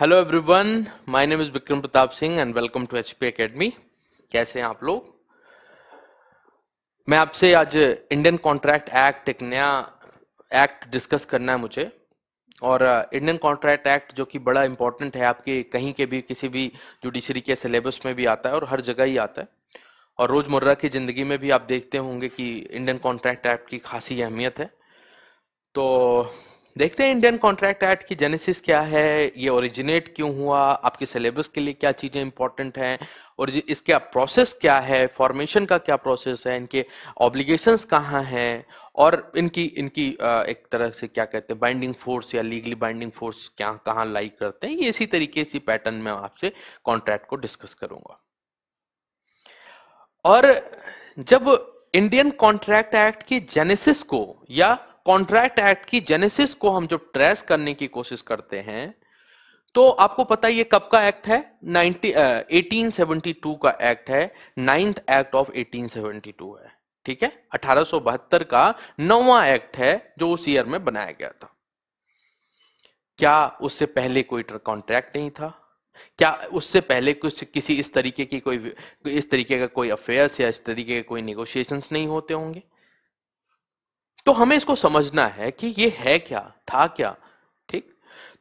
Hello everyone my name is Vikram Pratap Singh and welcome to HP academy कैसे हैं आप लोग मैं आपसे आज इंडियन कॉन्ट्रैक्ट एक्ट एक नया एक्ट डिस्कस करना है मुझे और इंडियन कॉन्ट्रैक्ट एक्ट जो कि बड़ा इंपॉर्टेंट है आपके कहीं के भी किसी भी जुडिशरी के सिलेबस में भी आता है और हर जगह ही आता है और रोज़मर्रा की ज़िंदगी में भी आप देखते होंगे कि इंडियन कॉन्ट्रैक्ट एक्ट की खासी अहमियत है तो देखते हैं इंडियन कॉन्ट्रैक्ट एक्ट की जेनेसिस क्या है ये ओरिजिनेट क्यों हुआ आपके सिलेबस के लिए क्या चीजें इंपॉर्टेंट हैं और इसके प्रोसेस क्या है फॉर्मेशन का क्या प्रोसेस है इनके ऑब्लिगेशन कहाँ हैं और इनकी इनकी एक तरह से क्या कहते हैं बाइंडिंग फोर्स या लीगली बाइंडिंग फोर्स क्या कहाँ लाइक करते हैं ये इसी तरीके से पैटर्न में आपसे कॉन्ट्रैक्ट को डिस्कस करूंगा और जब इंडियन कॉन्ट्रैक्ट एक्ट की जेनेसिस को या कॉन्ट्रैक्ट एक्ट की जेनेसिस को हम जब ट्रेस करने की कोशिश करते हैं तो आपको पता है ये कब का एक्ट है 90 uh, 1872 का एक्ट है नाइन्थ एक्ट ऑफ 1872 है ठीक है अठारह का नौवा एक्ट है जो उस ईयर में बनाया गया था क्या उससे पहले कोई कॉन्ट्रैक्ट नहीं था क्या उससे पहले कुछ किसी इस तरीके की कोई इस तरीके का कोई अफेयर्स या इस तरीके के कोई निगोशिएशंस नहीं होते होंगे तो हमें इसको समझना है कि ये है क्या था क्या ठीक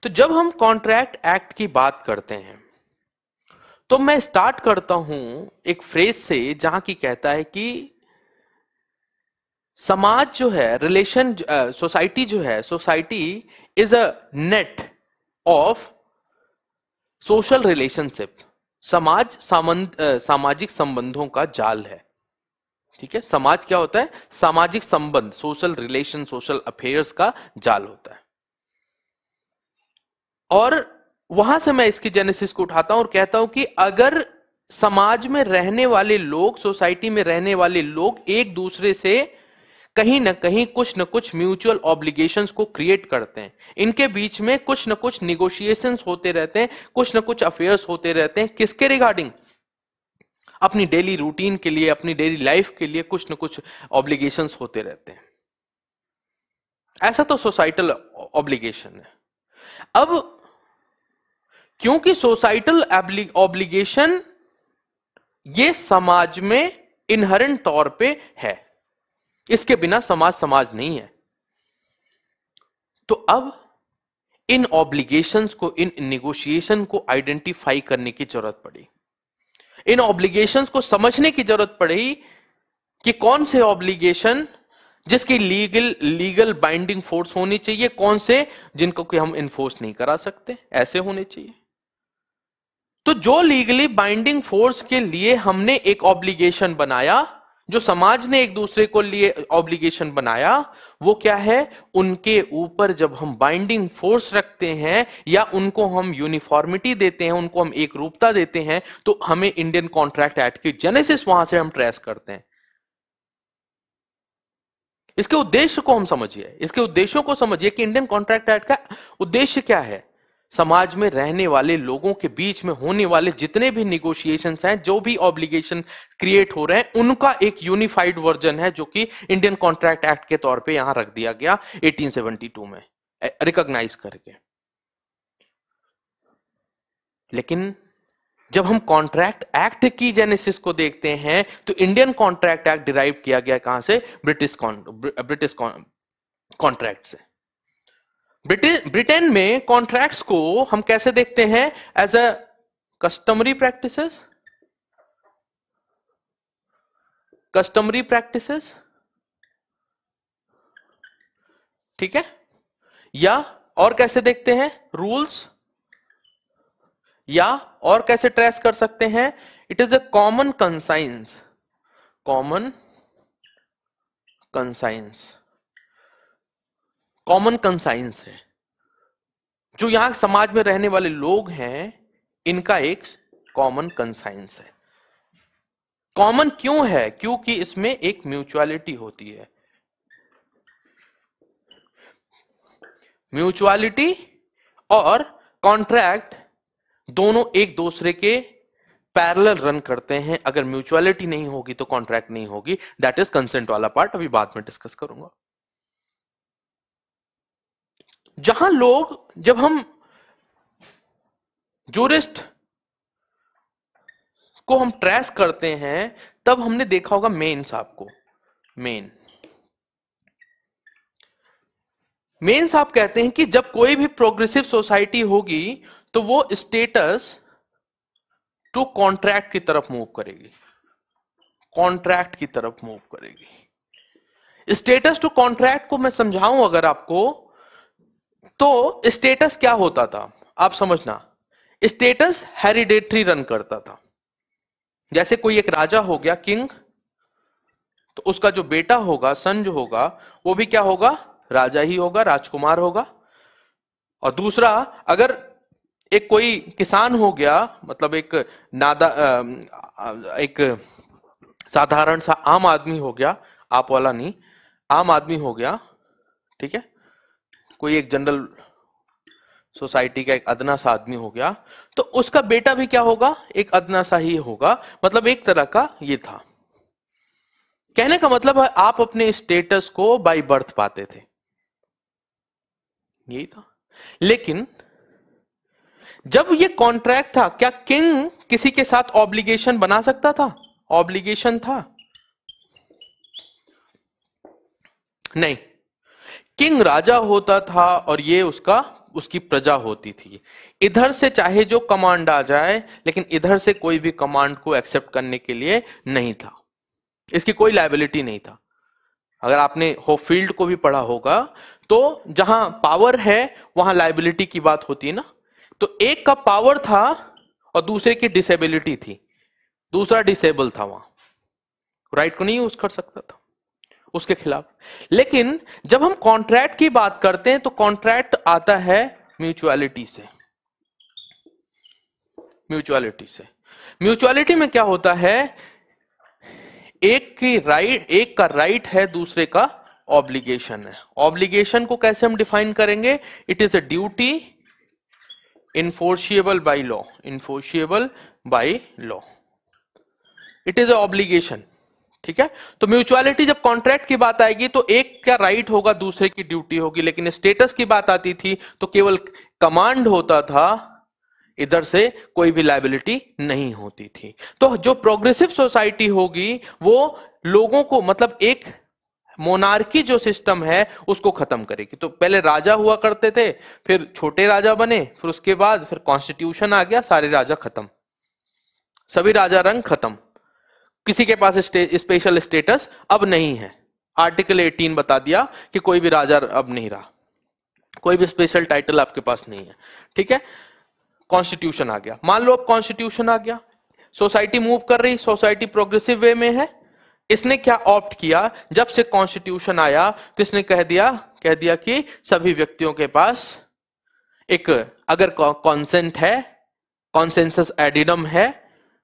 तो जब हम कॉन्ट्रैक्ट एक्ट की बात करते हैं तो मैं स्टार्ट करता हूं एक फ्रेज से जहां की कहता है कि समाज जो है रिलेशन सोसाइटी जो है society is a net of social relationship समाज सामाजिक संबंधों का जाल है ठीक है समाज क्या होता है सामाजिक संबंध सोशल रिलेशन सोशल अफेयर्स का जाल होता है और वहां से मैं इसकी जेनेसिस को उठाता हूं और कहता हूं कि अगर समाज में रहने वाले लोग सोसाइटी में रहने वाले लोग एक दूसरे से कहीं ना कहीं कुछ ना कुछ म्यूचुअल ऑब्लिगेशन को क्रिएट करते हैं इनके बीच में कुछ ना कुछ निगोशिएशन होते रहते हैं कुछ ना कुछ अफेयर्स होते रहते हैं किसके रिगार्डिंग अपनी डेली रूटीन के लिए अपनी डेली लाइफ के लिए कुछ ना कुछ ऑब्लिगेशन होते रहते हैं ऐसा तो सोसाइटल ऑब्लिगेशन है अब क्योंकि सोसाइटल ऑब्लिगेशन ये समाज में इनहरेंट तौर पे है इसके बिना समाज समाज नहीं है तो अब इन ऑब्लिगेशंस को इन निगोशिएशन को आइडेंटिफाई करने की जरूरत पड़ी इन ऑब्लिगेशंस को समझने की जरूरत पड़ी कि कौन से ऑब्लिगेशन जिसकी लीगल लीगल बाइंडिंग फोर्स होनी चाहिए कौन से जिनको कि हम इन्फोर्स नहीं करा सकते ऐसे होने चाहिए तो जो लीगली बाइंडिंग फोर्स के लिए हमने एक ऑब्लिगेशन बनाया जो समाज ने एक दूसरे को लिए ऑब्लिगेशन बनाया वो क्या है उनके ऊपर जब हम बाइंडिंग फोर्स रखते हैं या उनको हम यूनिफॉर्मिटी देते हैं उनको हम एक रूपता देते हैं तो हमें इंडियन कॉन्ट्रैक्ट एक्ट की जेनेसिस वहां से हम ट्रेस करते हैं इसके उद्देश्य को हम समझिए इसके उद्देश्यों को समझिए कि इंडियन कॉन्ट्रैक्ट एक्ट का उद्देश्य क्या है समाज में रहने वाले लोगों के बीच में होने वाले जितने भी निगोशिएशन हैं जो भी ऑब्लिगेशन क्रिएट हो रहे हैं उनका एक यूनिफाइड वर्जन है जो कि इंडियन कॉन्ट्रैक्ट एक्ट के तौर पे यहां रख दिया गया 1872 में रिकॉग्नाइज करके लेकिन जब हम कॉन्ट्रैक्ट एक्ट की जेनेसिस को देखते हैं तो इंडियन कॉन्ट्रैक्ट एक्ट डिराइव किया गया कहां से ब्रिटिश ब्रिटिश कॉन्ट्रैक्ट से ब्रिटेन में कॉन्ट्रैक्ट्स को हम कैसे देखते हैं as a customary practices customary practices ठीक है या और कैसे देखते हैं रूल्स या और कैसे ट्रेस कर सकते हैं it is a common conscience common conscience common conscience है जो यहां समाज में रहने वाले लोग हैं इनका एक कॉमन कंसाइंस है कॉमन क्यों है क्योंकि इसमें एक म्यूचुअलिटी होती है म्यूचुअलिटी और कॉन्ट्रैक्ट दोनों एक दूसरे के पैरेलल रन करते हैं अगर म्यूचुअलिटी नहीं होगी तो कॉन्ट्रैक्ट नहीं होगी दैट इज कंसेंट वाला पार्ट अभी बाद में डिस्कस करूंगा जहां लोग जब हम जूरिस्ट को हम ट्रेस करते हैं तब हमने देखा होगा मेन साहब को मेन मेन साहब कहते हैं कि जब कोई भी प्रोग्रेसिव सोसाइटी होगी तो वो स्टेटस टू कॉन्ट्रैक्ट की तरफ मूव करेगी कॉन्ट्रैक्ट की तरफ मूव करेगी स्टेटस टू कॉन्ट्रैक्ट को मैं समझाऊं अगर आपको तो स्टेटस क्या होता था आप समझना स्टेटस हेरिडेटरी रन करता था जैसे कोई एक राजा हो गया किंग तो उसका जो बेटा होगा सन जो होगा वो भी क्या होगा राजा ही होगा राजकुमार होगा और दूसरा अगर एक कोई किसान हो गया मतलब एक नादा एक साधारण सा आम आदमी हो गया आप वाला नहीं आम आदमी हो गया ठीक है कोई एक जनरल सोसाइटी का एक अदना सा आदमी हो गया तो उसका बेटा भी क्या होगा एक अदना सा ही होगा मतलब एक तरह का ये था कहने का मतलब है आप अपने स्टेटस को बाय बर्थ पाते थे यही था लेकिन जब ये कॉन्ट्रैक्ट था क्या किंग किसी के साथ ऑब्लिगेशन बना सकता था ऑब्लिगेशन था नहीं किंग राजा होता था और ये उसका उसकी प्रजा होती थी इधर से चाहे जो कमांड आ जाए लेकिन इधर से कोई भी कमांड को एक्सेप्ट करने के लिए नहीं था इसकी कोई लाइबिलिटी नहीं था अगर आपने हो फील्ड को भी पढ़ा होगा तो जहां पावर है वहां लाइबिलिटी की बात होती है ना तो एक का पावर था और दूसरे की डिसेबिलिटी थी दूसरा डिसेबल था वहां राइट को नहीं यूज कर सकता था उसके खिलाफ लेकिन जब हम कॉन्ट्रैक्ट की बात करते हैं तो कॉन्ट्रैक्ट आता है म्यूचुअलिटी से म्यूचुअलिटी से म्यूचुअलिटी में क्या होता है एक की राइट एक का राइट है दूसरे का ऑब्लिगेशन है ऑब्लिगेशन को कैसे हम डिफाइन करेंगे it is a duty enforceable by law enforceable by law it is a obligation ठीक है तो म्यूचुअलिटी जब कॉन्ट्रैक्ट की बात आएगी तो एक का राइट होगा दूसरे की ड्यूटी होगी लेकिन स्टेटस की बात आती थी तो केवल कमांड होता था इधर से कोई भी लाइबिलिटी नहीं होती थी तो जो प्रोग्रेसिव सोसाइटी होगी वो लोगों को मतलब एक मोनार्की जो सिस्टम है उसको खत्म करेगी तो पहले राजा हुआ करते थे फिर छोटे राजा बने फिर उसके बाद फिर कॉन्स्टिट्यूशन आ गया सारे राजा खत्म सभी राजा रंग खत्म किसी के पास स्पेशल स्टेटस अब नहीं है आर्टिकल 18 बता दिया कि कोई भी राजा अब नहीं रहा कोई भी स्पेशल टाइटल आपके पास नहीं है ठीक है कॉन्स्टिट्यूशन आ गया मान लो अब कॉन्स्टिट्यूशन आ गया सोसाइटी मूव कर रही सोसाइटी प्रोग्रेसिव वे में है इसने क्या ऑप्ट किया जब से कॉन्स्टिट्यूशन आया तो इसने कह दिया कह दिया कि सभी व्यक्तियों के पास एक अगर कॉन्सेंट है कॉन्सेंसस एडिडम है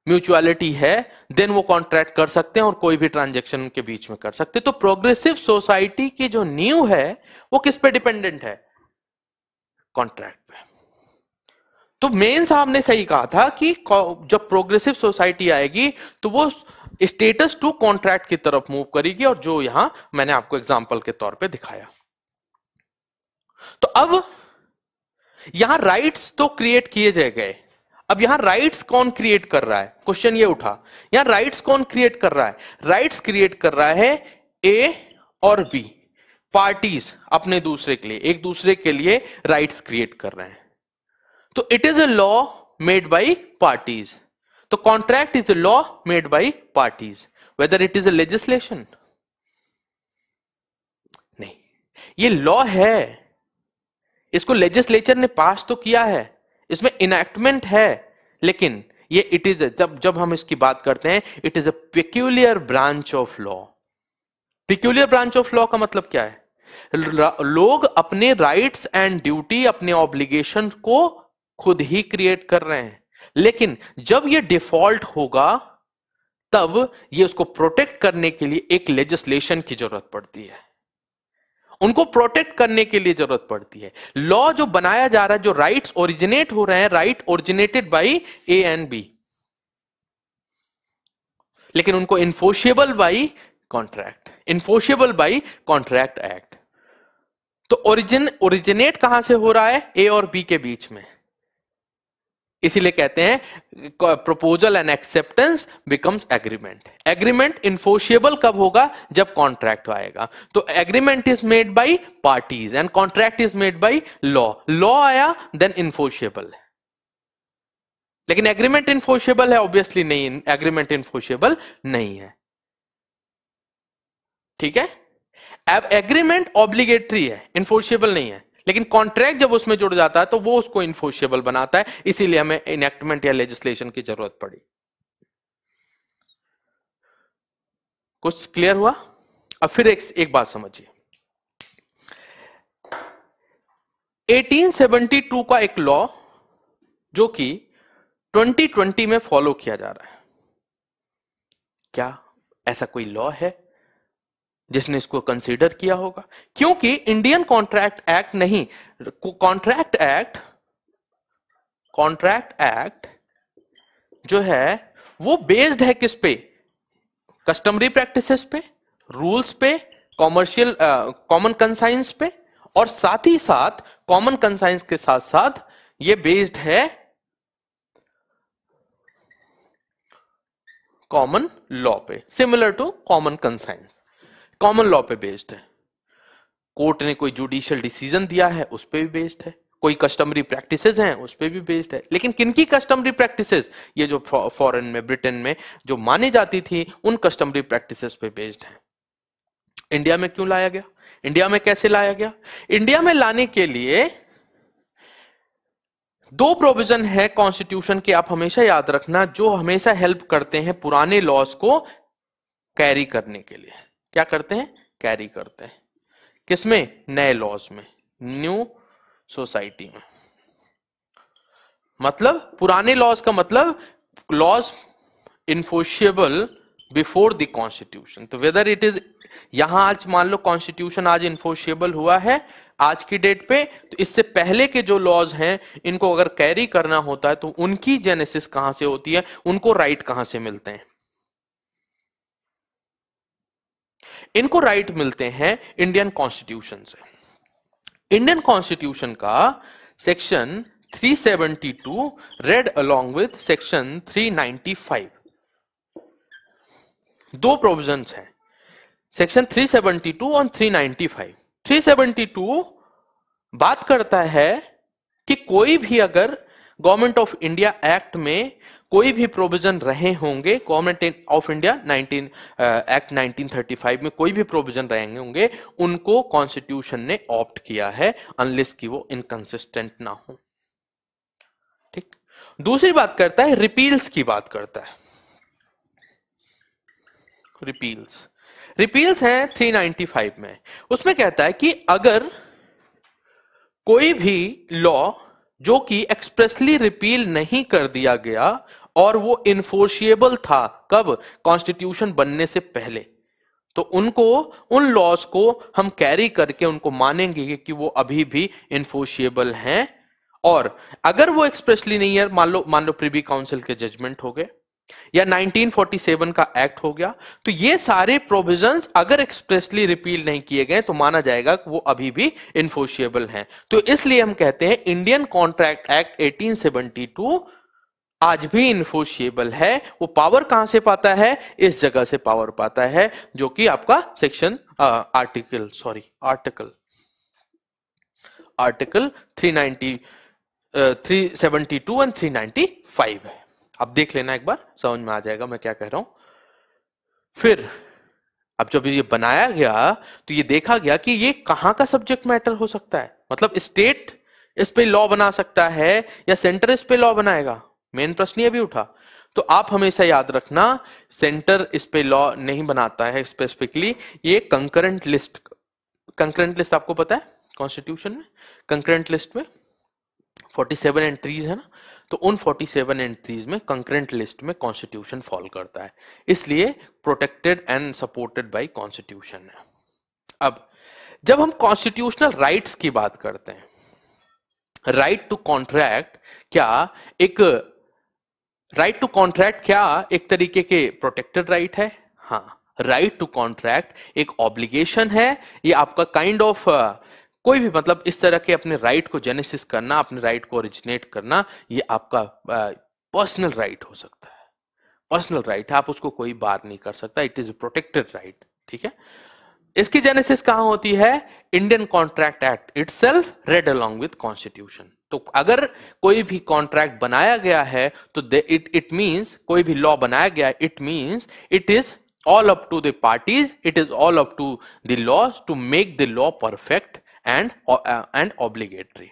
म्यूचुअलिटी है देन वो कॉन्ट्रैक्ट कर सकते हैं और कोई भी ट्रांजेक्शन के बीच में कर सकते हैं तो प्रोग्रेसिव सोसाइटी की जो न्यू है वो किस पे डिपेंडेंट है कॉन्ट्रैक्ट पे तो मेन साहब ने सही कहा था कि जब प्रोग्रेसिव सोसाइटी आएगी तो वो स्टेटस टू कॉन्ट्रैक्ट की तरफ मूव करेगी और जो यहां मैंने आपको एग्जाम्पल के तौर पर दिखाया तो अब यहां राइट्स तो क्रिएट किए गए अब यहां राइट्स कौन क्रिएट कर रहा है क्वेश्चन ये उठा यहां राइट्स कौन क्रिएट कर रहा है राइट्स क्रिएट कर रहा है ए और बी पार्टीज अपने दूसरे के लिए एक दूसरे के लिए राइट्स क्रिएट कर रहे हैं तो it is a law made by parties तो contract is a law made by parties whether it is a legislation नहीं ये लॉ है इसको लेजिस्लेचर ने पास तो किया है इसमें इनैक्टमेंट है लेकिन ये इट इज जब जब हम इसकी बात करते हैं it is a peculiar branch of law peculiar branch of law का मतलब क्या है लोग अपने राइट्स एंड ड्यूटी अपने ऑब्लिगेशन को खुद ही क्रिएट कर रहे हैं लेकिन जब ये डिफॉल्ट होगा तब ये उसको प्रोटेक्ट करने के लिए एक लेजिस्लेशन की जरूरत पड़ती है उनको प्रोटेक्ट करने के लिए जरूरत पड़ती है लॉ जो बनाया जा रहा है जो राइट्स ओरिजिनेट हो रहे हैं right originated by A and B लेकिन उनको enforceable by contract enforceable by contract act तो ओरिजिन ओरिजिनेट कहां से हो रहा है ए और बी के बीच में इसीलिए कहते हैं proposal and acceptance becomes agreement agreement enforceable कब होगा जब कॉन्ट्रैक्ट आएगा तो agreement is made by parties and contract is made by law law आया देन इन्फोशिएबल लेकिन एग्रीमेंट इन्फोशिएबल है ऑब्वियसली नहीं एग्रीमेंट इन्फोर्सिबल नहीं है ठीक है एग्रीमेंट ऑब्लिगेटरी है इन्फोर्सिबल नहीं है लेकिन कॉन्ट्रैक्ट जब उसमें जुड़ जाता है तो वो उसको इन्फोर्शियबल बनाता है इसीलिए हमें इनेक्टमेंट या लेजिस्लेशन की जरूरत पड़ी कुछ क्लियर हुआ अब फिर एक, एक बात समझिए 1872 का एक लॉ जो कि 2020 में फॉलो किया जा रहा है क्या ऐसा कोई लॉ है जिसने इसको कंसीडर किया होगा क्योंकि इंडियन कॉन्ट्रैक्ट एक्ट नहीं कॉन्ट्रैक्ट एक्ट कॉन्ट्रैक्ट एक्ट जो है वो बेस्ड है किस पे कस्टमरी प्रैक्टिसेस पे रूल्स पे कॉमर्शियल कॉमन कंसाइंस पे और साथ ही साथ कॉमन कंसाइंस के साथ साथ ये बेस्ड है कॉमन लॉ पे similar to common conscience common law पे बेस्ड है कोर्ट ने कोई जुडिशियल डिसीजन दिया है उस पर भी बेस्ड है कोई कस्टमरी प्रैक्टिसेस हैं उस पर भी बेस्ड है लेकिन किनकी कस्टमरी प्रैक्टिसेस ये जो फॉरेन में ब्रिटेन में जो मानी जाती थी उन कस्टमरी प्रैक्टिसेस पे बेस्ड है इंडिया में क्यों लाया गया इंडिया में कैसे लाया गया इंडिया में लाने के लिए दो प्रोविजन है कॉन्स्टिट्यूशन के आप हमेशा याद रखना जो हमेशा हेल्प करते हैं पुराने लॉज को कैरी करने के लिए क्या करते हैं कैरी करते हैं किसमें नए लॉज में न्यू सोसाइटी में मतलब पुराने लॉज का मतलब laws enforceable before the constitution तो वेदर इट इज यहां आज मान लो कॉन्स्टिट्यूशन आज इन्फोशिएबल हुआ है आज की डेट पे तो इससे पहले के जो लॉज हैं इनको अगर कैरी करना होता है तो उनकी जेनेसिस कहां से होती है उनको राइट कहां से मिलते हैं इनको राइट मिलते हैं इंडियन कॉन्स्टिट्यूशन से इंडियन कॉन्स्टिट्यूशन का section 372 read along with section 395 दो प्रोविजंस हैं सेक्शन 372 और 395 372 बात करता है कि कोई भी अगर गवर्नमेंट ऑफ इंडिया एक्ट में कोई भी प्रोविजन रहे होंगे government of India 19 act uh, 1935 में कोई भी प्रोविजन रहे होंगे उनको कॉन्स्टिट्यूशन ने ऑप्ट किया है अनलिस की वो इनकंसिस्टेंट ना हो ठीक दूसरी बात करता है रिपील्स की बात करता है रिपील्स रिपील्स हैं 395 में उसमें कहता है कि अगर कोई भी लॉ जो कि एक्सप्रेसली रिपील नहीं कर दिया गया और वो इन्फोर्सिएबल था कब कॉन्स्टिट्यूशन बनने से पहले तो उनको उन लॉज को हम कैरी करके उनको मानेंगे कि वो अभी भी इन्फोर्शिएबल हैं और अगर वो एक्सप्रेसली नहीं है मान लो मान लो प्रिवी काउंसिल के जजमेंट हो गए या 1947 का एक्ट हो गया तो ये सारे प्रोविजंस अगर एक्सप्रेसली रिपील नहीं किए गए तो माना जाएगा कि वो अभी भी इन्फोर्सिएबल हैं तो इसलिए हम कहते हैं इंडियन कॉन्ट्रैक्ट एक्ट 1872 आज भी इन्फोशियबल है वो पावर कहां से पाता है इस जगह से पावर पाता है जो कि आपका section article sorry article article 390 372 and 395 है आप देख लेना एक बार समझ में आ जाएगा मैं क्या कह रहा हूं फिर अब जब ये बनाया गया तो ये देखा गया कि ये कहां का सब्जेक्ट मैटर हो सकता है मतलब स्टेट इस पे लॉ बना सकता है या सेंटर इस पे लॉ बनाएगा मेन प्रश्न ये भी उठा तो आप हमेशा याद रखना सेंटर इस पे लॉ नहीं बनाता है स्पेसिफिकली ये कंकरेंट लिस्ट कंकरेंट लिस्ट आपको पता है कॉन्स्टिट्यूशन में कंकरेंट लिस्ट में 47 एंट्रीज है ना तो उन 47 एंट्रीज में कंकरेंट लिस्ट में कॉन्स्टिट्यूशन फॉल करता है इसलिए protected and supported by constitution है अब जब हम कॉन्स्टिट्यूशनल राइट्स की बात करते हैं राइट टू कॉन्ट्रैक्ट क्या एक राइट टू कॉन्ट्रैक्ट क्या एक तरीके के प्रोटेक्टेड राइट right है हाँ राइट टू कॉन्ट्रैक्ट एक ऑब्लिगेशन है ये आपका kind kind of of, uh, कोई भी मतलब इस तरह के अपने राइट right को जेनेसिस करना अपने राइट right को ओरिजिनेट करना ये आपका पर्सनल uh, राइट right हो सकता है पर्सनल राइट right, आप उसको कोई बार नहीं कर सकता इट इज प्रोटेक्टेड राइट ठीक है इसकी जेनेसिस कहां होती है Indian contract act itself read along with constitution तो अगर कोई भी कॉन्ट्रैक्ट बनाया गया है तो इट इट मींस कोई भी लॉ बनाया गया it means it is all up to the parties it is all up to the law to make the law perfect and and obligatory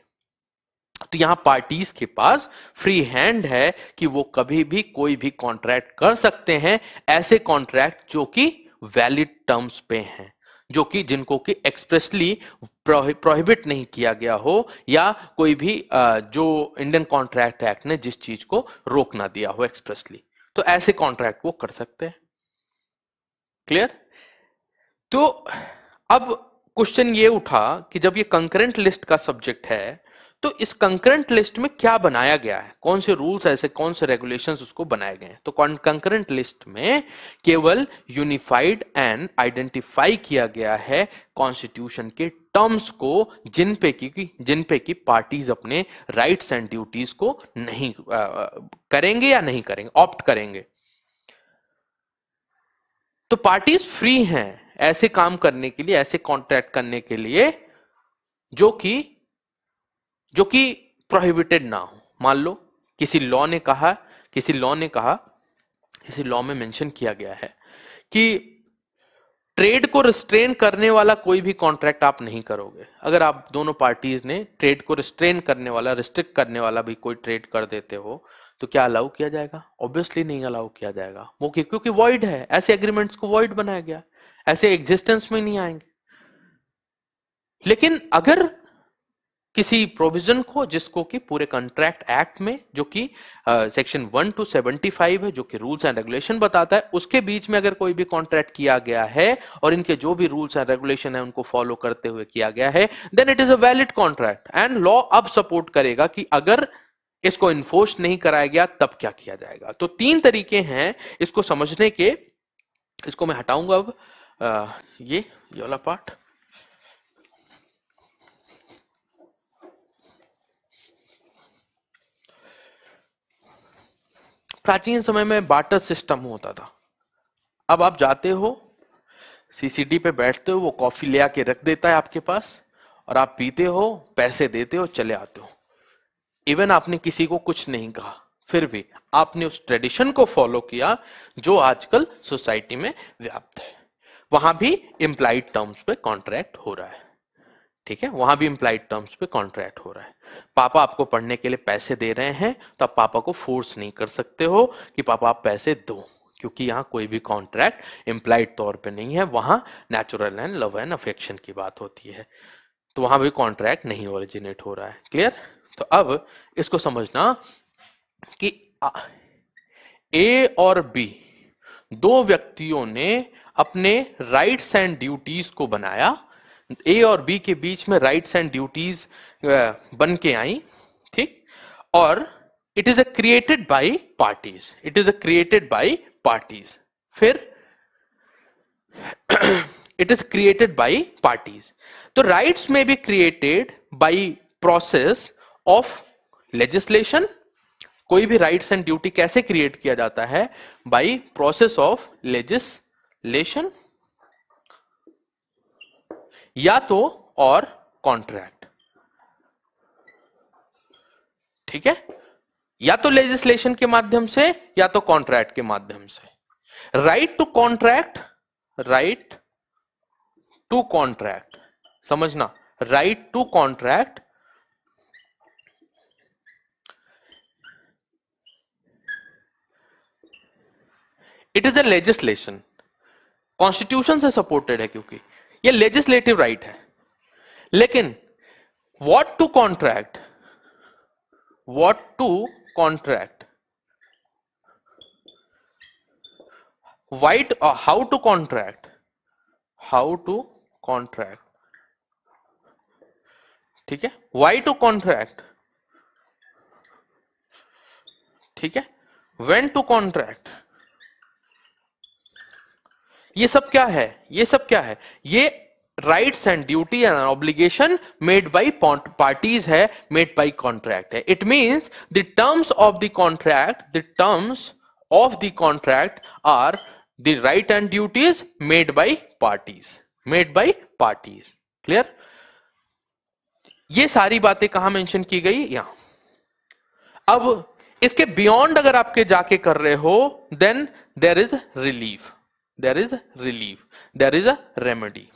तो यहां पार्टीज के पास फ्री हैंड है कि वो कभी भी कोई भी कॉन्ट्रैक्ट कर सकते हैं ऐसे कॉन्ट्रैक्ट जो कि वैलिड टर्म्स पे हैं जो कि जिनको कि एक्सप्रेसली प्रोहिबिट नहीं किया गया हो या कोई भी जो इंडियन कॉन्ट्रैक्ट एक्ट ने जिस चीज को रोक ना दिया हो एक्सप्रेसली तो ऐसे कॉन्ट्रैक्ट वो कर सकते हैं क्लियर तो अब क्वेश्चन ये उठा कि जब ये कंकरेंट लिस्ट का सब्जेक्ट है तो इस कंकरेंट लिस्ट में क्या बनाया गया है कौन से रूल्स ऐसे कौन से रेगुलेशंस उसको बनाए गए हैं तो कंकरेंट लिस्ट में केवल यूनिफाइड एंड आइडेंटिफाई किया गया है कॉन्स्टिट्यूशन के टर्म्स को जिन पे की जिन पे की पार्टीज अपने राइट्स एंड ड्यूटीज को नहीं आ, करेंगे या नहीं करेंगे ऑप्ट करेंगे तो पार्टीज फ्री हैं ऐसे काम करने के लिए ऐसे कॉन्ट्रैक्ट करने के लिए जो कि जो कि प्रोहिबिटेड ना हो मान लो किसी लॉ ने कहा किसी लॉ ने कहा किसी लॉ में मेंशन किया गया है कि ट्रेड को रिस्ट्रेन करने वाला कोई भी कॉन्ट्रैक्ट आप नहीं करोगे अगर आप दोनों पार्टीज ने ट्रेड को रिस्ट्रेन करने वाला रिस्ट्रिक्ट करने वाला भी कोई ट्रेड कर देते हो तो क्या अलाउ किया जाएगा ऑब्वियसली नहीं अलाउ किया जाएगा वो क्योंकि वॉइड है ऐसे एग्रीमेंट्स को वॉइड बनाया गया ऐसे एग्जिस्टेंस में नहीं आएंगे लेकिन अगर किसी प्रोविजन को जिसको कि पूरे कॉन्ट्रैक्ट एक्ट में जो कि section one to seventy five है जो कि रूल्स एंड रेगुलेशन बताता है उसके बीच में अगर कोई भी कॉन्ट्रैक्ट किया गया है और इनके जो भी रूल्स एंड रेगुलेशन है उनको फॉलो करते हुए किया गया है then it is a valid contract and law अब सपोर्ट करेगा कि अगर इसको इन्फोर्स नहीं कराया गया तब क्या किया जाएगा तो तीन तरीके हैं इसको समझने के इसको मैं हटाऊंगा अब आ, ये वाला पार्ट प्राचीन समय में बाटर सिस्टम होता था अब आप जाते हो सीसीडी पे बैठते हो वो कॉफी ले आके रख देता है आपके पास और आप पीते हो पैसे देते हो चले आते हो इवन आपने किसी को कुछ नहीं कहा फिर भी आपने उस ट्रेडिशन को फॉलो किया जो आजकल सोसाइटी में व्याप्त है वहां भी इम्प्लाइड टर्म्स पे कॉन्ट्रैक्ट हो रहा है ठीक है वहां भी इम्प्लाइड टर्म्स पे कॉन्ट्रैक्ट हो रहा है पापा आपको पढ़ने के लिए पैसे दे रहे हैं तो आप पापा को फोर्स नहीं कर सकते हो कि पापा आप पैसे दो क्योंकि यहाँ कोई भी कॉन्ट्रैक्ट इम्प्लाइड तौर पे नहीं है वहां natural and love and affection की बात होती है तो वहां भी कॉन्ट्रैक्ट नहीं ओरिजिनेट हो रहा है क्लियर तो अब इसको समझना कि ए और बी दो व्यक्तियों ने अपने राइट्स एंड ड्यूटीज को बनाया ए और बी के बीच में राइट्स एंड ड्यूटीज बन के आई ठीक और it is a created by parties it is a created by parties फिर it is created by parties तो राइट्स में भी created by process of legislation कोई भी राइट्स एंड ड्यूटी कैसे क्रिएट किया जाता है बाय प्रोसेस ऑफ लेजिस्लेशन या तो और कॉन्ट्रैक्ट ठीक है या तो लेजिस्लेशन के माध्यम से या तो कॉन्ट्रैक्ट के माध्यम से right to contract right to contract समझना right to contract it is a legislation constitution से सपोर्टेड है क्योंकि ये लेजिस्लेटिव राइट है लेकिन what to contract what to contract why how to contract how to contract ठीक है वाई टू कॉन्ट्रैक्ट ठीक है वेन टू कॉन्ट्रैक्ट ये सब क्या है ये सब क्या है ये right and duty and obligation made by parties है मेड बाई कॉन्ट्रैक्ट है it mean the terms of the contract the terms of the contract are the right and duties made by parties made by parties clear ये सारी बातें कहां mention की गई यहां अब इसके बियॉन्ड अगर आपके जाके कर रहे हो then there is relief there is relief there is a remedy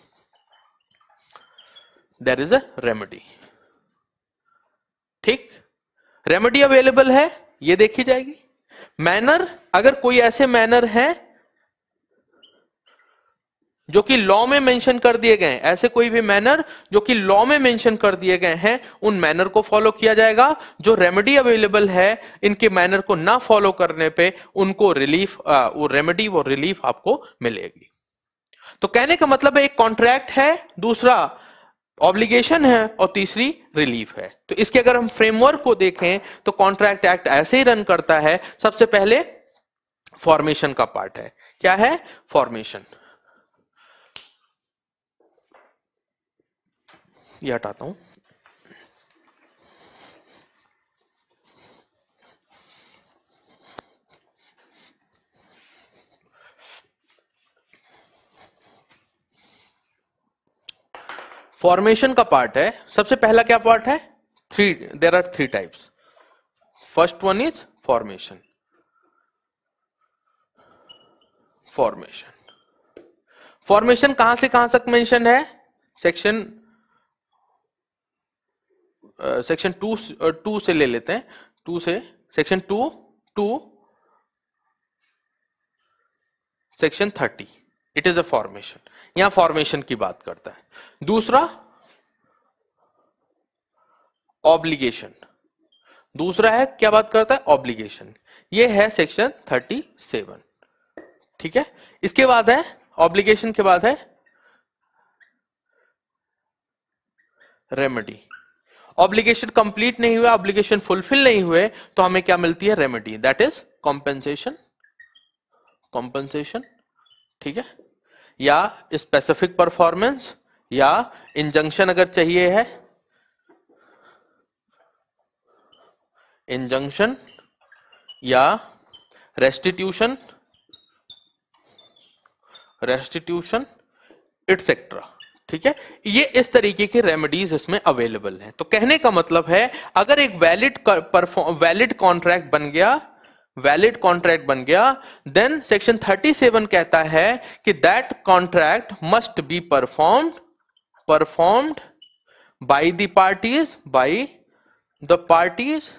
there is a remedy ठीक रेमेडी अवेलेबल है ये देखी जाएगी मैनर अगर कोई ऐसे मैनर हैं जो कि लॉ में मेंशन कर दिए गए हैं ऐसे कोई भी मैनर जो कि लॉ में मेंशन कर दिए गए हैं उन मैनर को फॉलो किया जाएगा जो रेमेडी अवेलेबल है इनके मैनर को ना फॉलो करने पे उनको रिलीफ वो रेमेडी वो रिलीफ आपको मिलेगी तो कहने का मतलब है एक कॉन्ट्रैक्ट है दूसरा ऑब्लिगेशन है और तीसरी रिलीफ है तो इसके अगर हम फ्रेमवर्क को देखें तो कॉन्ट्रैक्ट एक्ट ऐसे ही रन करता है सबसे पहले फॉर्मेशन का पार्ट है क्या है फॉर्मेशन ये हटाता हूँ फॉर्मेशन का पार्ट है सबसे पहला क्या पार्ट है three there are three types first one is formation formation formation कहां से कहां तक मेंशन है सेक्शन सेक्शन टू टू से ले लेते हैं टू से section two to section thirty it is a formation यहां फॉर्मेशन की बात करता है दूसरा ऑब्लिगेशन दूसरा है क्या बात करता है ऑब्लिगेशन ये है सेक्शन थर्टी सेवन ठीक है इसके बाद है ऑब्लिगेशन के बाद है रेमेडी ऑब्लिगेशन कंप्लीट नहीं हुआ ऑब्लिगेशन फुलफिल नहीं हुए तो हमें क्या मिलती है remedy that is compensation compensation ठीक है या स्पेसिफिक परफॉर्मेंस या इंजंक्शन अगर चाहिए है इंजंक्शन या रेस्टिट्यूशन रेस्टिट्यूशन एटसेट्रा ठीक है ये इस तरीके की रेमेडीज इसमें अवेलेबल हैं तो कहने का मतलब है अगर एक वैलिड परफॉर्म वैलिड कॉन्ट्रैक्ट बन गया वैलिड कॉन्ट्रैक्ट बन गया देन सेक्शन 37 कहता है कि that contract must be performed performed by the parties by the parties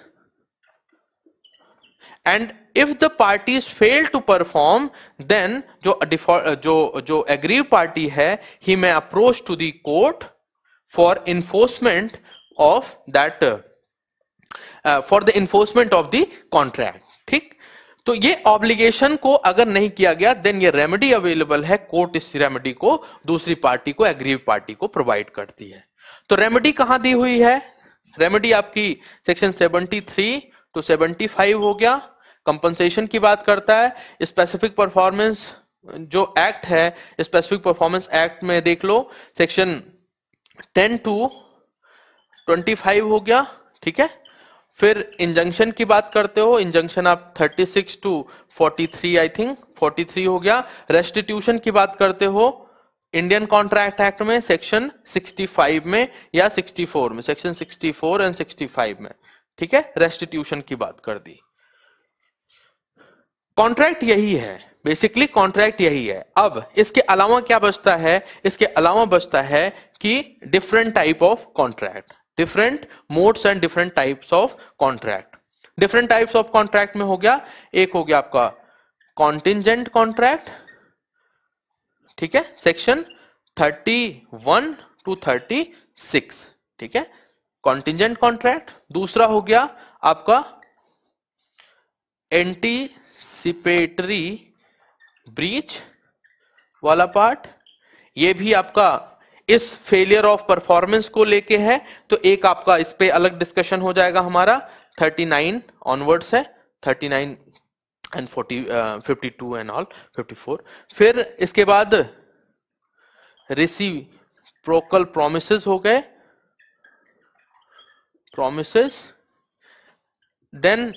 and if the parties fail to perform then जो जो जो एग्रीव पार्टी है he may approach to the court for enforcement of that for the enforcement of the contract ठीक तो ये obligation को अगर नहीं किया गया देन ये रेमेडी अवेलेबल है कोर्ट इस रेमेडी को दूसरी पार्टी को एग्रीव पार्टी को प्रोवाइड करती है तो रेमेडी कहां दी हुई है रेमेडी आपकी सेक्शन 73 टू 75 हो गया कंपनसेशन की बात करता है स्पेसिफिक परफॉर्मेंस जो एक्ट है स्पेसिफिक परफॉर्मेंस एक्ट में देख लो section ten to twenty five हो गया ठीक है फिर इंजंक्शन की बात करते हो इंजंक्शन आप thirty six to forty three I think forty three हो गया रेस्टिट्यूशन की बात करते हो इंडियन कॉन्ट्रैक्ट एक्ट में सेक्शन 65 में या 64 में सेक्शन 64 एंड 65 में ठीक है रेस्टिट्यूशन की बात कर दी कॉन्ट्रैक्ट यही है बेसिकली कॉन्ट्रैक्ट यही है अब इसके अलावा क्या बचता है इसके अलावा बचता है कि different type of contract different modes and different types of contract different types of contract में हो गया एक हो गया आपका कॉन्टिजेंट कॉन्ट्रैक्ट ठीक है सेक्शन 31 टू 36 ठीक है कॉन्टिजेंट कॉन्ट्रैक्ट दूसरा हो गया आपका एंटी एंटीसिपेटरी ब्रीच वाला पार्ट ये भी आपका इस फेलियर ऑफ परफॉर्मेंस को लेके है तो एक आपका इस पे अलग डिस्कशन हो जाएगा हमारा 39 ऑनवर्ड्स है 39 एंड 40 टू एंड ऑल 54 फिर इसके बाद रिसीव प्रोकल प्रोमिस हो गए प्रोमिस देन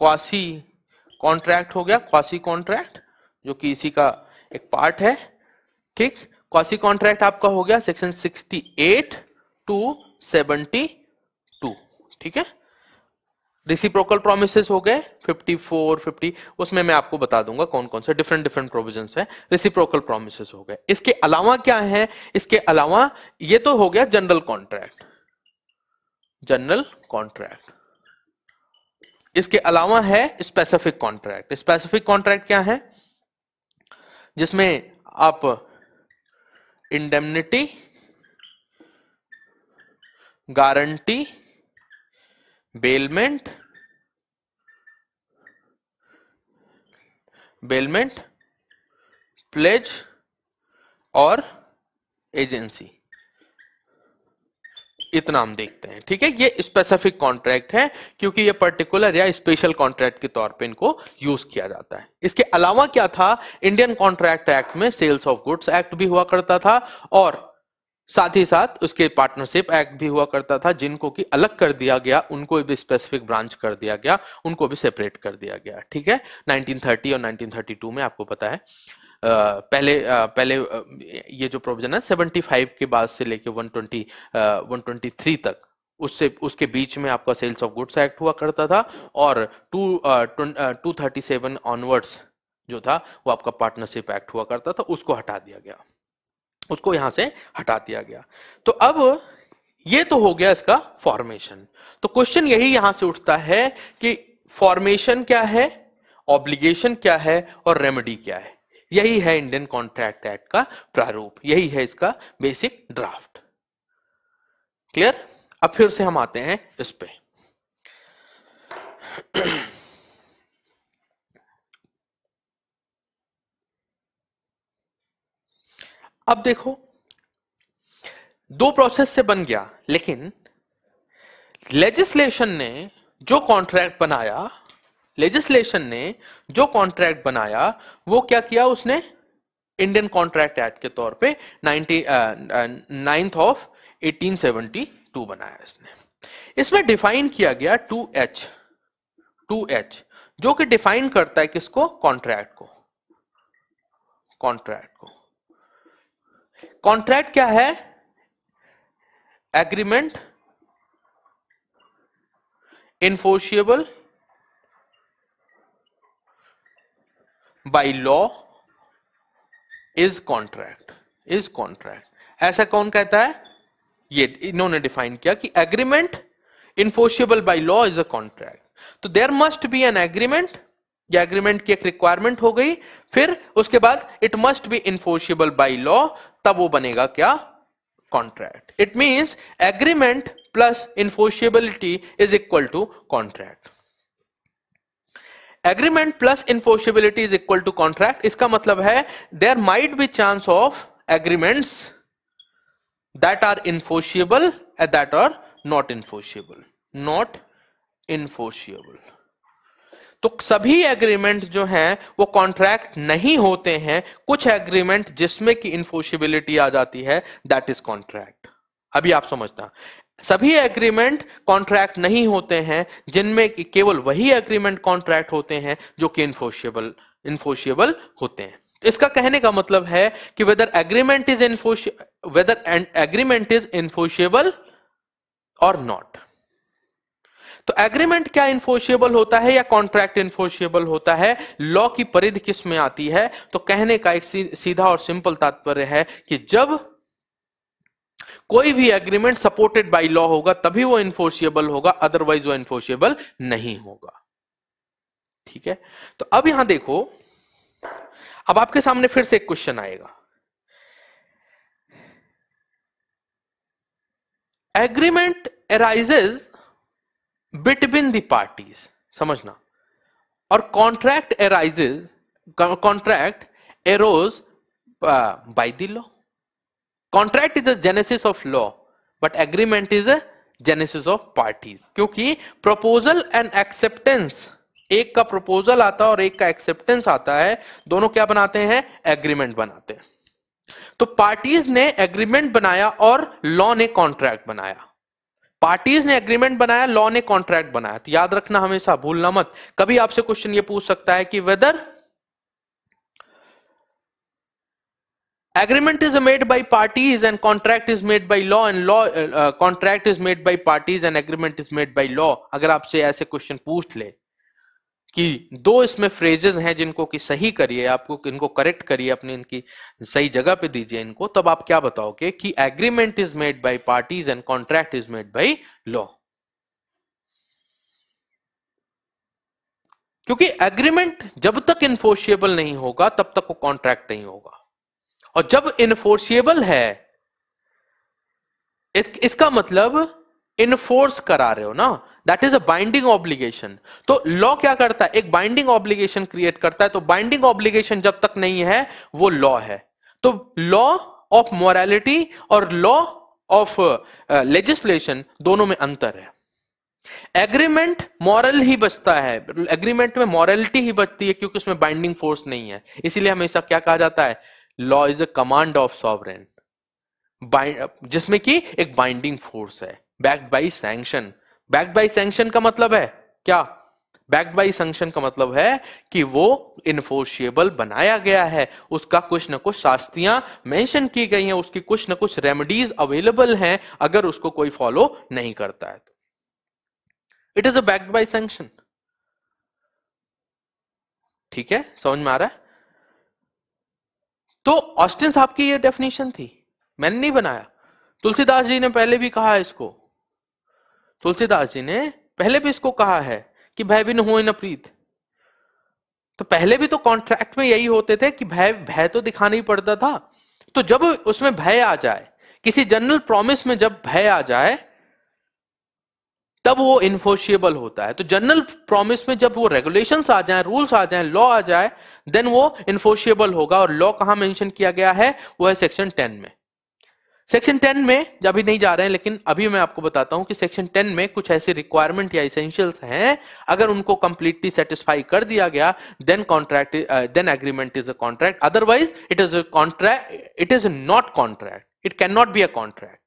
क्वासी कॉन्ट्रैक्ट हो गया क्वासी कॉन्ट्रैक्ट जो कि इसी का एक पार्ट है ठीक क्वासी कॉन्ट्रैक्ट आपका हो गया सेक्शन 68 टू 72 ठीक है रिसिप्रोकल प्रोमिस हो गए 54 50 उसमें मैं आपको बता दूंगा कौन कौन से डिफरेंट डिफरेंट प्रोविजन है रिसिप्रोकल प्रोमिस हो गए इसके अलावा क्या है इसके अलावा ये तो हो गया जनरल कॉन्ट्रैक्ट जनरल कॉन्ट्रैक्ट इसके अलावा है स्पेसिफिक कॉन्ट्रैक्ट स्पेसिफिक कॉन्ट्रैक्ट क्या है जिसमें आप indemnity guarantee bailment bailment pledge और एजेंसी इतना हम देखते हैं ठीक है ये स्पेसिफिक कॉन्ट्रैक्ट है क्योंकि ये पर्टिकुलर या स्पेशल कॉन्ट्रैक्ट के तौर पे इनको यूज किया जाता है इसके अलावा क्या था इंडियन कॉन्ट्रैक्ट एक्ट में सेल्स ऑफ गुड्स एक्ट भी हुआ करता था और साथ ही साथ उसके पार्टनरशिप एक्ट भी हुआ करता था जिनको कि अलग कर दिया गया उनको भी स्पेसिफिक ब्रांच कर दिया गया उनको भी सेपरेट कर दिया गया ठीक है 1930 और 1932 में आपको पता है पहले पहले ये जो प्रोविजन है फाइव के बाद से लेके one one twenty twenty three तक उससे उसके बीच में आपका सेल्स ऑफ गुड्स एक्ट हुआ करता था और two two thirty seven onwards जो था वो आपका पार्टनरशिप एक्ट हुआ करता था उसको हटा दिया गया उसको यहां से हटा दिया गया तो अब ये तो हो गया इसका फॉर्मेशन तो क्वेश्चन यही यहां से उठता है कि फॉर्मेशन क्या है ऑब्लिगेशन क्या है और रेमेडी क्या है यही है इंडियन कॉन्ट्रैक्ट एक्ट का प्रारूप यही है इसका बेसिक ड्राफ्ट क्लियर अब फिर से हम आते हैं इस पे अब देखो दो प्रोसेस से बन गया लेकिन लेजिस्लेशन ने जो कॉन्ट्रैक्ट बनाया लेजिस्लेशन ने जो कॉन्ट्रैक्ट बनाया वो क्या किया उसने इंडियन कॉन्ट्रैक्ट एक्ट के तौर पे नाइन्थ ऑफ 1872 बनाया इसने इसमें डिफाइन किया गया 2H 2H जो कि डिफाइन करता है किसको कॉन्ट्रैक्ट को कॉन्ट्रैक्ट को कॉन्ट्रैक्ट क्या है agreement enforceable by law is contract is contract ऐसा कौन कहता है ये इन्होंने डिफाइन किया कि agreement enforceable by law is a contract तो there must be an agreement या एग्रीमेंट की एक रिक्वायरमेंट हो गई फिर उसके बाद it must be enforceable by law तब वो बनेगा क्या contract it means agreement plus enforceability is equal to contract agreement plus enforceability is equal to contract इसका मतलब है there might be chance of agreements that are enforceable and that are not enforceable not enforceable तो सभी agreement जो हैं वो contract नहीं होते हैं कुछ एग्रीमेंट जिसमें की इन्फोर्सिबिलिटी आ जाती है दैट इज कॉन्ट्रैक्ट अभी आप समझता सभी एग्रीमेंट कॉन्ट्रैक्ट नहीं होते हैं जिनमें केवल वही एग्रीमेंट कॉन्ट्रैक्ट होते हैं जो कि इन्फोशिएबल इन्फोशिएबल होते हैं इसका कहने का मतलब है कि whether agreement is enforce whether agreement is enforceable और नॉट तो एग्रीमेंट क्या इन्फोशिएबल होता है या कॉन्ट्रैक्ट इन्फोशिएबल होता है लॉ की परिधि किस में आती है तो कहने का एक सीधा और सिंपल तात्पर्य है कि जब कोई भी एग्रीमेंट सपोर्टेड बाई लॉ होगा तभी वो इन्फोर्सिएबल होगा अदरवाइज वो इन्फोर्सिएबल नहीं होगा ठीक है तो अब यहां देखो अब आपके सामने फिर से एक क्वेश्चन आएगा agreement arises between the parties समझना और contract arises contract arose by the law contract is a genesis of law but agreement is a genesis of parties क्योंकि प्रपोजल एंड एक्सेप्टेंस एक का प्रपोजल आता है और एक का एक्सेप्टेंस आता है दोनों क्या बनाते हैं एग्रीमेंट बनाते हैं तो पार्टीज ने एग्रीमेंट बनाया और लॉ ने कॉन्ट्रैक्ट बनाया पार्टीज ने एग्रीमेंट बनाया लॉ ने कॉन्ट्रैक्ट बनाया तो याद रखना हमेशा भूलना मत कभी आपसे क्वेश्चन ये पूछ सकता है कि whether agreement is made by parties and contract is made by law and law contract is made by parties and agreement is made by law अगर आपसे ऐसे क्वेश्चन पूछ ले कि दो इसमें फ्रेजेस हैं जिनको कि सही करिए आपको इनको करेक्ट करिए अपनी इनकी सही जगह पे दीजिए इनको तब आप क्या बताओगे कि agreement is made by parties and contract is made by law क्योंकि एग्रीमेंट जब तक इन्फोशिएबल नहीं होगा तब तक वो कॉन्ट्रैक्ट नहीं होगा और जब इनफोर्सिएबल है इस, इसका मतलब इनफोर्स करा रहे हो ना that is a binding obligation तो लॉ क्या करता है एक बाइंडिंग ऑब्लिगेशन क्रिएट करता है तो बाइंडिंग ऑब्लिगेशन जब तक नहीं है वो लॉ है तो लॉ ऑफ मॉरलिटी और लॉ ऑफ लेजिस्लेशन दोनों में अंतर है एग्रीमेंट मॉरल ही बचता है एग्रीमेंट में मॉरलिटी ही बचती है क्योंकि उसमें बाइंडिंग फोर्स नहीं है इसीलिए हमेशा क्या कहा जाता है law is a command of sovereign जिसमें कि एक बाइंडिंग फोर्स है backed by sanction backed by sanction का मतलब है क्या बैक्ड बाई सैंक्शन का मतलब है कि वो इन्फोर्सिएबल बनाया गया है उसका कुछ ना कुछ शास्तियां मेंशन की गई हैं उसकी कुछ ना कुछ रेमेडीज अवेलेबल हैं अगर उसको कोई फॉलो नहीं करता है तो it is a backed by sanction ठीक है समझ में आ रहा है तो ऑस्टिन साहब की ये डेफिनेशन थी मैंने नहीं बनाया तुलसीदास जी ने पहले भी कहा है इसको तुलसीदास जी ने पहले भी इसको कहा है कि भय भी न हो न प्रीत तो पहले भी तो कॉन्ट्रैक्ट में यही होते थे कि भय भय तो दिखाना ही पड़ता था तो जब उसमें भय आ जाए किसी जनरल प्रॉमिस में जब भय आ जाए तब वो इन्फोर्शियबल होता है तो जनरल प्रॉमिस में जब वो रेगुलेशंस आ जाए रूल्स आ जाए लॉ आ जाए देन वो इन्फोर्शियबल होगा और लॉ कहां मेंशन किया गया है वो है सेक्शन टेन में सेक्शन टेन में अभी नहीं जा रहे हैं लेकिन अभी मैं आपको बताता हूं कि सेक्शन टेन में कुछ ऐसे रिक्वायरमेंट या इसेंशियल्स हैं अगर उनको कंप्लीटली सेटिस्फाई कर दिया गया then contract then agreement is a contract otherwise it is a contract it is not contract it can not be a contract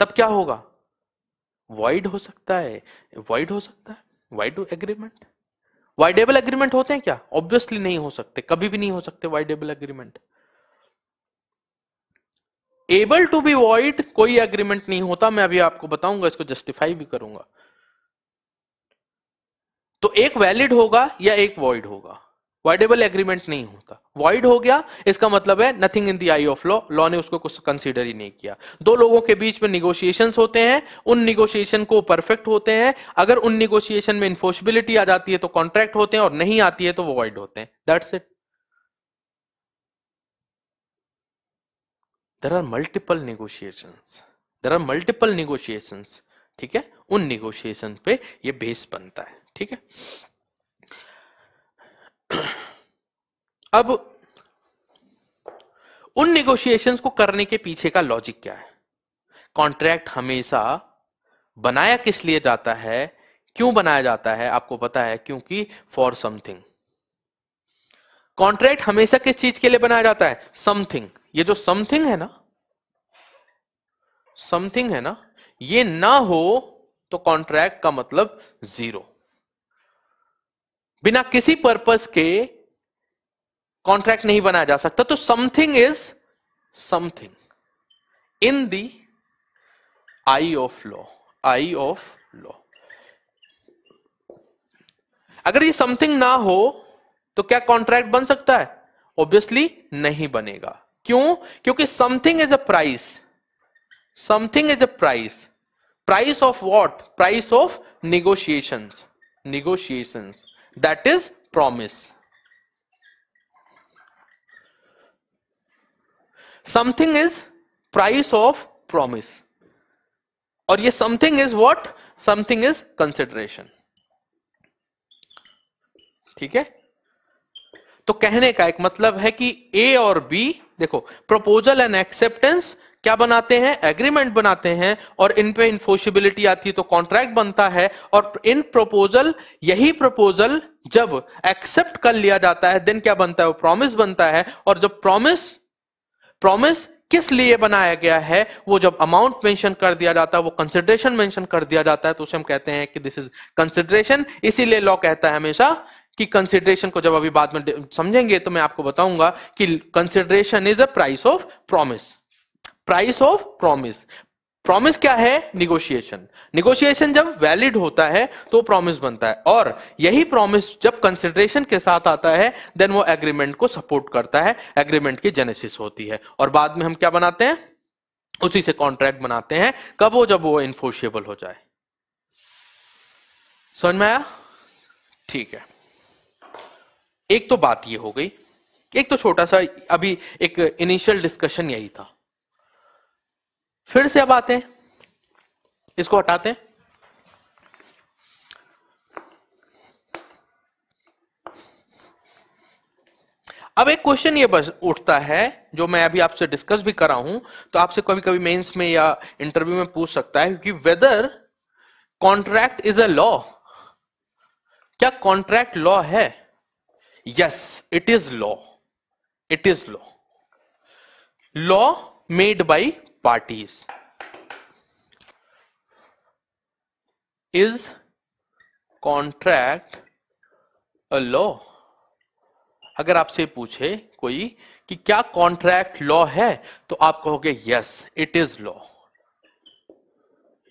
तब क्या होगा वाइड हो सकता है वाइड हो सकता है वाइड एग्रीमेंट वाइडेबल एग्रीमेंट होते हैं क्या ऑब्वियसली नहीं हो सकते कभी भी नहीं हो सकते voidable agreement able to be void कोई एग्रीमेंट नहीं होता मैं अभी आपको बताऊंगा इसको जस्टिफाई भी करूंगा तो एक वैलिड होगा या एक वॉइड होगा वाइडेबल एग्रीमेंट नहीं होता वॉइड हो गया इसका मतलब है nothing in the eye of law law ने उसको कुछ कंसिडर ही नहीं किया दो लोगों के बीच में निगोशिएशन होते हैं उन निगोशिएशन को परफेक्ट होते हैं अगर उन निगोशिएशन में इन्फोर्सिबिलिटी आ जाती है तो कॉन्ट्रैक्ट होते हैं और नहीं आती है तो वो वॉइड होते हैं that's it there are multiple negotiation there are multiple negotiation ठीक है उन निगोशिएशन पे ये बेस बनता है ठीक है अब उन नेगोशिएशंस को करने के पीछे का लॉजिक क्या है कॉन्ट्रैक्ट हमेशा बनाया किस लिए जाता है क्यों बनाया जाता है आपको पता है क्योंकि फॉर समथिंग कॉन्ट्रैक्ट हमेशा किस चीज के लिए बनाया जाता है समथिंग ये जो समथिंग है ना समथिंग है ना ये ना हो तो कॉन्ट्रैक्ट का मतलब जीरो बिना किसी पर्पस के कॉन्ट्रैक्ट नहीं बनाया जा सकता तो something is something in the eye of law eye of law अगर ये समथिंग ना हो तो क्या कॉन्ट्रैक्ट बन सकता है ऑब्वियसली नहीं बनेगा क्यों क्योंकि something is a price something is a price price of what price of negotiations negotiations that is promise. Something is price of promise और ये something is what something is consideration ठीक है तो कहने का एक मतलब है कि ए और बी देखो प्रपोजल एंड एक्सेप्टेंस क्या बनाते हैं एग्रीमेंट बनाते हैं और इन पे इन्फोर्सिबिलिटी आती है तो कॉन्ट्रैक्ट बनता है और इन प्रपोजल यही प्रपोजल जब एक्सेप्ट कर लिया जाता है देन क्या बनता है वो प्रॉमिस बनता है और जब प्रॉमिस प्रॉमिस किस लिए बनाया गया है वो जब अमाउंट मेंशन कर दिया जाता है वो कंसिडरेशन मेंशन कर दिया जाता है तो उसे हम कहते हैं कि दिस इज कंसिडरेशन इसीलिए लॉ कहता है हमेशा कि कंसिडरेशन को जब अभी बाद में समझेंगे तो मैं आपको बताऊंगा कि consideration is a price of promise price of promise promise क्या है निगोशिएशन निगोशिएशन जब वैलिड होता है तो प्रॉमिस बनता है और यही प्रॉमिस जब कंसिडरेशन के साथ आता है देन वो एग्रीमेंट को सपोर्ट करता है एग्रीमेंट की जेनेसिस होती है और बाद में हम क्या बनाते हैं उसी से कॉन्ट्रैक्ट बनाते हैं कब वो जब वो इन्फोर्शियबल हो जाए समझ में आया ठीक है एक तो बात ये हो गई एक तो छोटा सा अभी एक इनिशियल डिस्कशन यही था फिर से अब आते हैं इसको हटाते हैं अब एक क्वेश्चन ये बस उठता है जो मैं अभी आपसे डिस्कस भी कर रहा हूं तो आपसे कभी कभी मेंस में या इंटरव्यू में पूछ सकता है क्योंकि whether contract is a law क्या कॉन्ट्रैक्ट लॉ है yes it is law it is law law made by parties is contract a law अगर आपसे पूछे कोई कि क्या कॉन्ट्रैक्ट लॉ है तो आप कहोगे yes it is law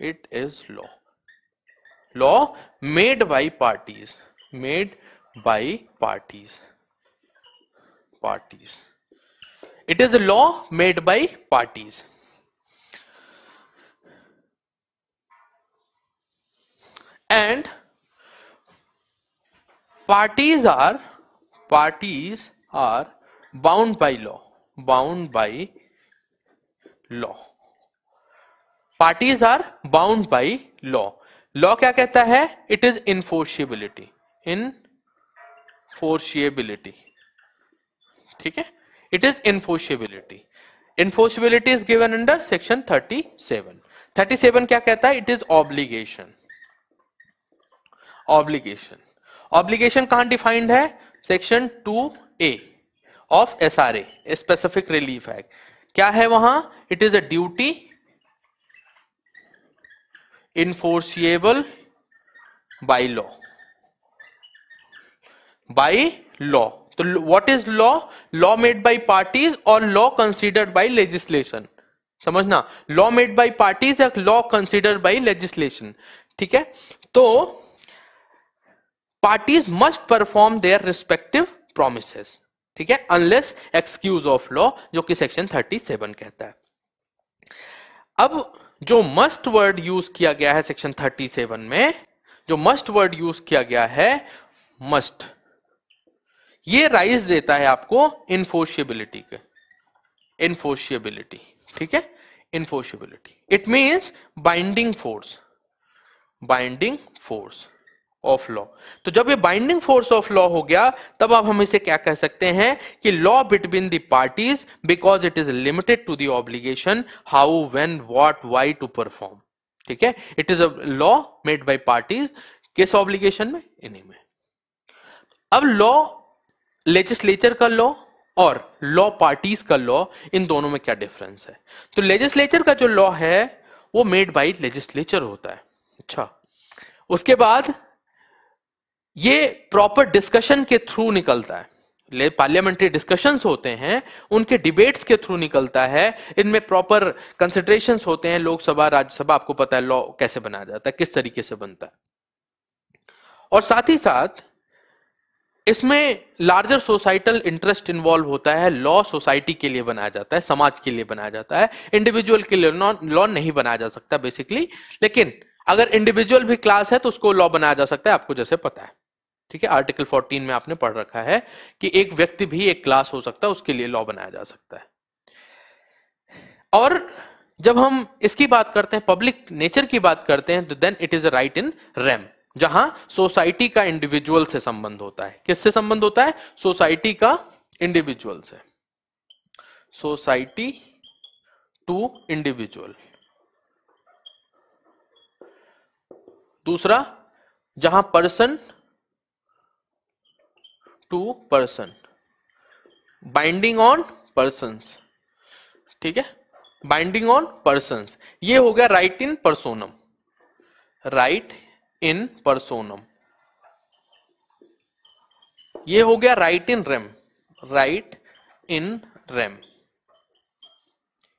it is law law made by parties made by parties parties it is law made by parties and parties are parties are bound by law bound by law parties are bound by law law क्या कहता है it is इनफोर्शियबिलिटी in enforceability ठीक है it is enforceability enforceability is given under section thirty seven thirty seven क्या कहता है it is obligation obligation obligation कहां defined है section two A of S R A specific relief act क्या है वहां it is a duty enforceable by law by law तो what is law law made by parties और law considered by legislation समझना law made by parties या law considered by legislation ठीक है तो parties must perform their respective promise ठीक है unless excuse of law जो कि सेक्शन 37 कहता है अब जो मस्ट वर्ड यूज किया गया है सेक्शन 37 में जो मस्ट वर्ड यूज किया गया है मस्ट ये राइज देता है आपको इन्फोशियबिलिटी के इन्फोशियबिलिटी ठीक है enforceability it means binding force binding force of law तो जब ये बाइंडिंग फोर्स ऑफ लॉ हो गया तब आप हम इसे क्या कह सकते हैं कि law between the parties because it is limited to the obligation how when what why to perform ठीक है it is a law made by parties किस ऑब्लिगेशन में इन्हीं में अब लॉ लेजिस्लेचर का लॉ और लॉ पार्टीज का लॉ इन दोनों में क्या डिफरेंस है तो लेजिस्लेचर का जो लॉ है वो मेड बाई लेजिस्लेचर होता है अच्छा उसके बाद ये प्रॉपर डिस्कशन के थ्रू निकलता है ले पार्लियामेंट्री डिस्कशंस होते हैं उनके डिबेट्स के थ्रू निकलता है इनमें प्रॉपर कंसिडरेशन होते हैं लोकसभा राज्यसभा आपको पता है लॉ कैसे बनाया जाता है किस तरीके से बनता है और साथ ही साथ इसमें लार्जर सोसाइटल इंटरेस्ट इन्वॉल्व होता है लॉ सोसाइटी के लिए बनाया जाता है समाज के लिए बनाया जाता है इंडिविजुअल के लिए लॉ नहीं बनाया जा सकता बेसिकली लेकिन अगर इंडिविजुअल भी क्लास है तो उसको लॉ बनाया जा सकता है आपको जैसे पता है ठीक है आर्टिकल 14 में आपने पढ़ रखा है कि एक व्यक्ति भी एक क्लास हो सकता है उसके लिए लॉ बनाया जा सकता है और जब हम इसकी बात करते हैं पब्लिक नेचर की बात करते हैं तो then it is a right in rem जहां सोसाइटी का इंडिविजुअल से संबंध होता है किससे संबंध होता है सोसाइटी का इंडिविजुअल से सोसाइटी टू इंडिविजुअल दूसरा जहां person to person binding on person ठीक है बाइंडिंग ऑन पर्सन ये हो गया right in personam right in personam ये हो गया right in rem right in rem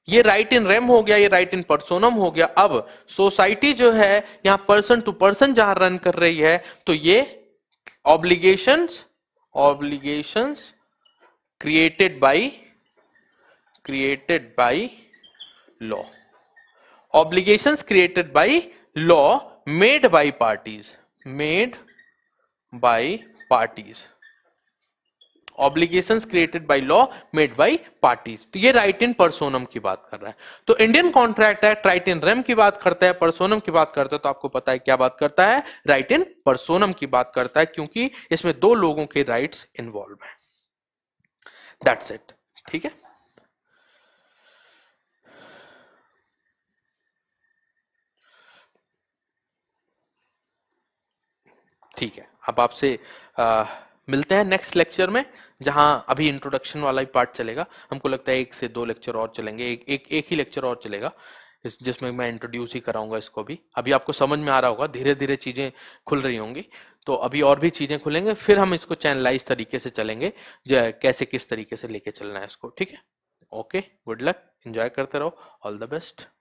ये राइट इन रेम हो गया ये राइट इन परसोनम हो गया अब सोसाइटी जो है यहां पर्सन टू पर्सन जहां रन कर रही है तो ये obligations obligations created by created by law obligations created by law made by parties made by parties obligation created by law made by parties तो ये राइट इन परसोनम की बात कर रहा है तो Indian contract act right in rem की बात करता है परसोनम की बात करता है तो आपको पता है क्या बात करता है राइट इन परसोनम की बात करता है क्योंकि इसमें दो लोगों के राइट इन्वॉल्व है दैट्स इट ठीक है ठीक है अब आपसे मिलते हैं नेक्स्ट लेक्चर में जहाँ अभी इंट्रोडक्शन वाला ही पार्ट चलेगा हमको लगता है एक से दो लेक्चर और चलेंगे एक एक, एक ही लेक्चर और चलेगा इस जिसमें मैं इंट्रोड्यूस ही कराऊंगा इसको भी अभी आपको समझ में आ रहा होगा धीरे धीरे चीज़ें खुल रही होंगी तो अभी और भी चीज़ें खुलेंगे फिर हम इसको चैनलाइज तरीके से चलेंगे जो कैसे किस तरीके से लेके चलना है इसको ठीक है ओके गुड लक एंजॉय करते रहो ऑल द बेस्ट